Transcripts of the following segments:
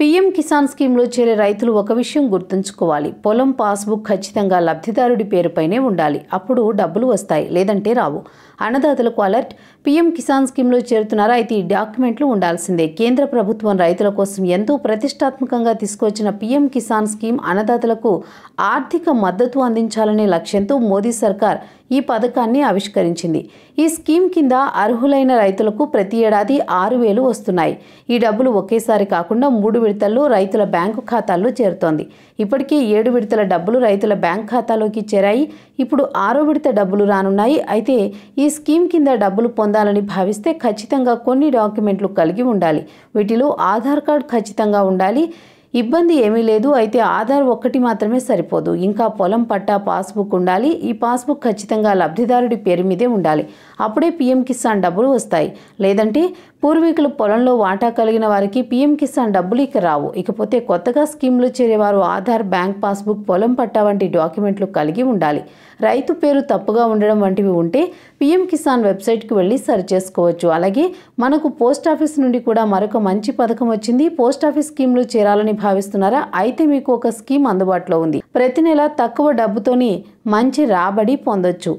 PM Kisan స్కీమ్లో చేరే రైతులు ఒక విషయం గుర్తుంచుకోవాలి పొలం పాస్బుక్ ఖచ్చితంగా లబ్ధిదారుడి పేరుపైనే ఉండాలి అప్పుడు డబ్బులు వస్తాయి లేదంటే రావు అన్నదాతలకు అలర్ట్ పీఎం కిసాన్ స్కీమ్లో చేరుతున్నారా అయితే ఈ డాక్యుమెంట్లు ఉండాల్సిందే కేంద్ర ప్రభుత్వం రైతుల కోసం ఎంతో ప్రతిష్టాత్మకంగా తీసుకొచ్చిన పీఎం కిసాన్ స్కీమ్ అన్నదాతలకు ఆర్థిక మద్దతు అందించాలనే లక్ష్యంతో మోదీ సర్కార్ ఈ పథకాన్ని ఆవిష్కరించింది ఈ స్కీమ్ కింద అర్హులైన రైతులకు ప్రతి ఏడాది ఆరు వేలు వస్తున్నాయి ఈ డబ్బులు ఒకేసారి కాకుండా మూడు విడతల్లో రైతుల బ్యాంకు ఖాతాల్లో చేరుతోంది ఇప్పటికే ఏడు విడతల డబ్బులు రైతుల బ్యాంక్ ఖాతాలోకి చేరాయి ఇప్పుడు ఆరో విడత డబ్బులు రానున్నాయి అయితే ఈ స్కీమ్ కింద డబ్బులు పొందాలని భావిస్తే ఖచ్చితంగా కొన్ని డాక్యుమెంట్లు కలిగి ఉండాలి వీటిలో ఆధార్ కార్డు ఖచ్చితంగా ఉండాలి ఇబ్బంది ఏమీ లేదు అయితే ఆధార్ ఒక్కటి మాత్రమే సరిపోదు ఇంకా పొలం పట్టా పాస్బుక్ ఉండాలి ఈ పాస్బుక్ ఖచ్చితంగా లబ్ధిదారుడి పేరు మీదే ఉండాలి అప్పుడే పీఎం కిసాన్ డబ్బులు వస్తాయి లేదంటే పూర్వీకులు పొలంలో వాటా కలిగిన వారికి పీఎం కిసాన్ డబ్బులు ఇక రావు ఇకపోతే కొత్తగా స్కీమ్లో చేరేవారు ఆధార్ బ్యాంక్ పాస్బుక్ పొలం పట్టా వంటి డాక్యుమెంట్లు కలిగి ఉండాలి రైతు పేరు తప్పుగా ఉండడం వంటివి ఉంటే పీఎం కిసాన్ వెబ్సైట్కి వెళ్ళి సర్చ్ చేసుకోవచ్చు అలాగే మనకు పోస్ట్ ఆఫీస్ నుండి కూడా మరొక మంచి పథకం వచ్చింది పోస్ట్ ఆఫీస్ స్కీమ్లో చేరాలని భావిస్తున్నారా అయితే మీకు ఒక స్కీమ్ అందుబాటులో ఉంది ప్రతి నెల తక్కువ డబ్బుతోని మంచి రాబడి పొందొచ్చు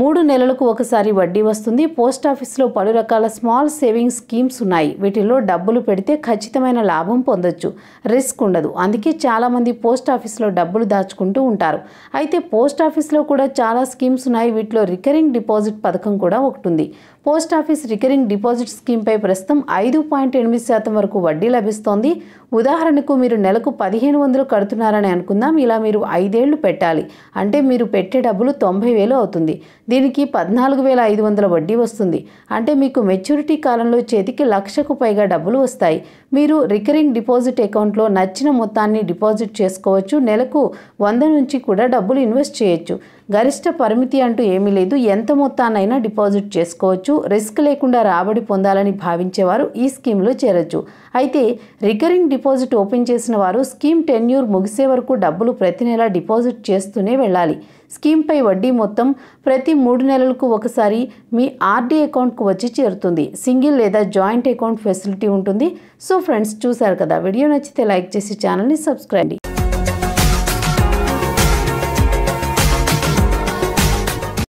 మూడు నెలలకు ఒకసారి వడ్డీ వస్తుంది పోస్ట్ ఆఫీస్లో పలు రకాల స్మాల్ సేవింగ్స్ స్కీమ్స్ ఉన్నాయి వీటిలో డబ్బులు పెడితే ఖచ్చితమైన లాభం పొందొచ్చు రిస్క్ ఉండదు అందుకే చాలామంది పోస్ట్ ఆఫీస్లో డబ్బులు దాచుకుంటూ ఉంటారు అయితే పోస్ట్ ఆఫీస్లో కూడా చాలా స్కీమ్స్ ఉన్నాయి వీటిలో రికరింగ్ డిపాజిట్ పథకం కూడా ఒకటి ఉంది పోస్ట్ ఆఫీస్ రికరింగ్ డిపాజిట్ స్కీమ్పై ప్రస్తుతం ఐదు పాయింట్ ఎనిమిది శాతం వరకు వడ్డీ లభిస్తోంది ఉదాహరణకు మీరు నెలకు పదిహేను వందలు కడుతున్నారని అనుకుందాం ఇలా మీరు ఐదేళ్లు పెట్టాలి అంటే మీరు పెట్టే డబ్బులు తొంభై వేలు అవుతుంది దీనికి పద్నాలుగు వేల ఐదు వందల వడ్డీ వస్తుంది అంటే మీకు మెచ్యూరిటీ కాలంలో చేతికి లక్షకు పైగా డబ్బులు వస్తాయి మీరు రికరింగ్ డిపాజిట్ అకౌంట్లో నచ్చిన మొత్తాన్ని డిపాజిట్ చేసుకోవచ్చు నెలకు వంద నుంచి కూడా డబ్బులు ఇన్వెస్ట్ చేయొచ్చు గరిష్ట పరిమితి అంటూ ఏమీ లేదు ఎంత మొత్తాన్నైనా డిపాజిట్ చేసుకోవచ్చు రిస్క్ లేకుండా రాబడి పొందాలని భావించేవారు ఈ స్కీమ్లో చేరొచ్చు అయితే రికరింగ్ డిపాజిట్ ఓపెన్ చేసిన వారు స్కీమ్ టెన్యూర్ ముగిసే వరకు డబ్బులు ప్రతి నెల డిపాజిట్ చేస్తూనే వెళ్ళాలి స్కీమ్పై వడ్డీ మొత్తం ప్రతి మూడు నెలలకు ఒకసారి మీ ఆర్డీ అకౌంట్కు వచ్చి చేరుతుంది సింగిల్ లేదా జాయింట్ అకౌంట్ ఫెసిలిటీ ఉంటుంది సో ఫ్రెండ్స్ చూశారు కదా వీడియో నచ్చితే లైక్ చేసి ఛానల్ని సబ్స్క్రైబ్